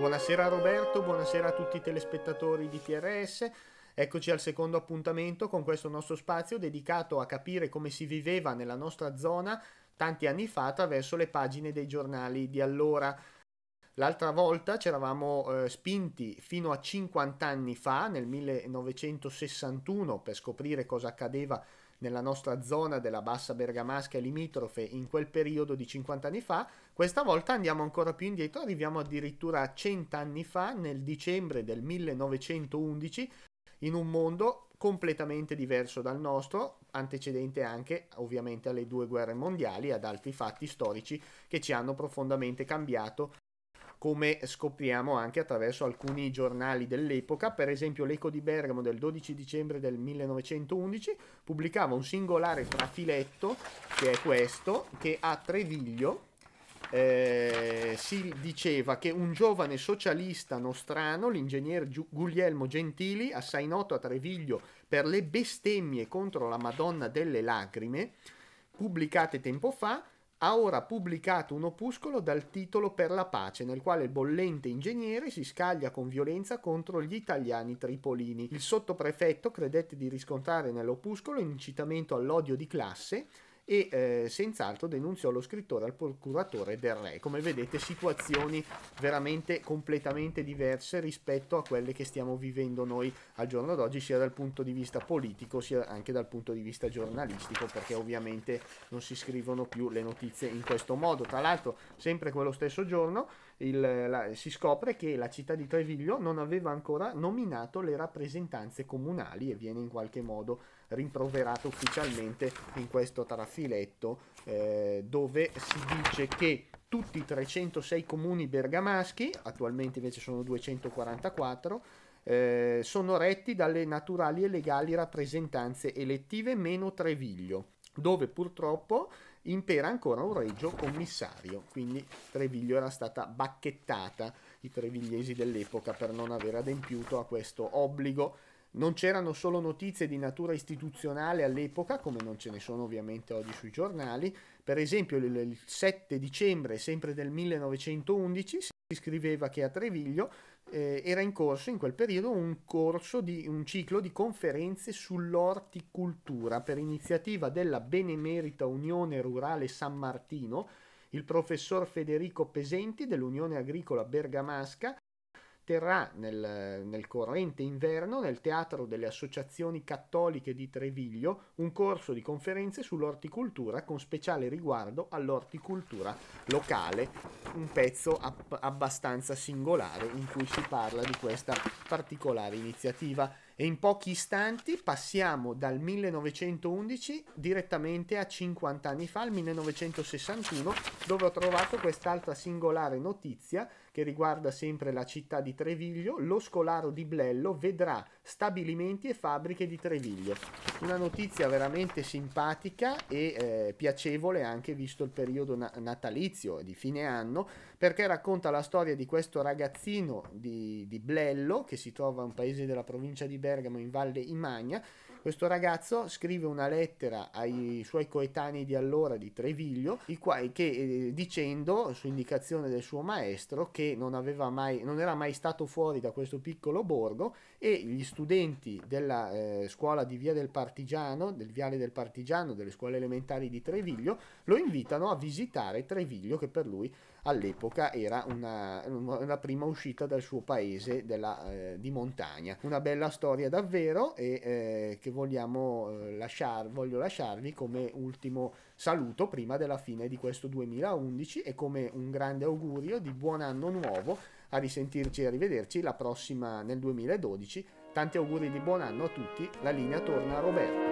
Buonasera Roberto, buonasera a tutti i telespettatori di TRS. Eccoci al secondo appuntamento con questo nostro spazio dedicato a capire come si viveva nella nostra zona tanti anni fa attraverso le pagine dei giornali di allora. L'altra volta ci eravamo eh, spinti fino a 50 anni fa, nel 1961, per scoprire cosa accadeva nella nostra zona della bassa bergamasca e limitrofe in quel periodo di 50 anni fa, questa volta andiamo ancora più indietro, arriviamo addirittura a 100 anni fa, nel dicembre del 1911, in un mondo completamente diverso dal nostro, antecedente anche ovviamente alle due guerre mondiali e ad altri fatti storici che ci hanno profondamente cambiato come scopriamo anche attraverso alcuni giornali dell'epoca, per esempio l'Eco di Bergamo del 12 dicembre del 1911 pubblicava un singolare trafiletto, che è questo, che a Treviglio eh, si diceva che un giovane socialista nostrano, l'ingegner Guglielmo Gentili, assai noto a Treviglio per le bestemmie contro la Madonna delle Lacrime, pubblicate tempo fa, ha ora pubblicato un opuscolo dal titolo Per la pace, nel quale il bollente ingegnere si scaglia con violenza contro gli italiani tripolini. Il sottoprefetto credette di riscontrare nell'opuscolo un incitamento all'odio di classe e eh, senz'altro denunziò lo scrittore al procuratore del re. Come vedete situazioni veramente completamente diverse rispetto a quelle che stiamo vivendo noi al giorno d'oggi sia dal punto di vista politico sia anche dal punto di vista giornalistico perché ovviamente non si scrivono più le notizie in questo modo. Tra l'altro sempre quello stesso giorno il, la, si scopre che la città di Treviglio non aveva ancora nominato le rappresentanze comunali e viene in qualche modo rimproverato ufficialmente in questo trafiletto eh, dove si dice che tutti i 306 comuni bergamaschi, attualmente invece sono 244, eh, sono retti dalle naturali e legali rappresentanze elettive meno Treviglio, dove purtroppo impera ancora un regio commissario, quindi Treviglio era stata bacchettata, i trevigliesi dell'epoca, per non aver adempiuto a questo obbligo. Non c'erano solo notizie di natura istituzionale all'epoca, come non ce ne sono ovviamente oggi sui giornali. Per esempio, il 7 dicembre, sempre del 1911, scriveva che a Treviglio eh, era in corso in quel periodo un corso di un ciclo di conferenze sull'orticultura per iniziativa della benemerita Unione Rurale San Martino, il professor Federico Pesenti dell'Unione Agricola Bergamasca terrà nel, nel, corrente inverno nel Teatro delle Associazioni Cattoliche di Treviglio un corso di conferenze sull'orticoltura con speciale riguardo all'orticoltura locale, un pezzo ab- abbastanza singolare in cui si parla di questa particolare iniziativa. E in pochi istanti passiamo dal 1911 direttamente a 50 anni fa, al 1961, dove ho trovato quest'altra singolare notizia che riguarda sempre la città di Treviglio, lo scolaro di Blello vedrà stabilimenti e fabbriche di Treviglio. Una notizia veramente simpatica e eh, piacevole anche visto il periodo na- natalizio di fine anno, perché racconta la storia di questo ragazzino di, di Blello che si trova in un paese della provincia di Bergamo in Valle Imagna questo ragazzo scrive una lettera ai suoi coetanei di allora di Treviglio, quali, che, eh, dicendo, su indicazione del suo maestro, che non, mai, non, era mai stato fuori da questo piccolo borgo e gli studenti della eh, scuola di Via del Partigiano, del Viale del Partigiano, delle scuole elementari di Treviglio, lo invitano a visitare Treviglio che per lui all'epoca era una, la prima uscita dal suo paese della, eh, di montagna. Una bella storia davvero e eh, che vogliamo eh, lasciar, voglio lasciarvi come ultimo saluto prima della fine di questo 2011 e come un grande augurio di buon anno nuovo. A risentirci e a rivederci la prossima nel 2012. Tanti auguri di buon anno a tutti. La linea torna a Roberto.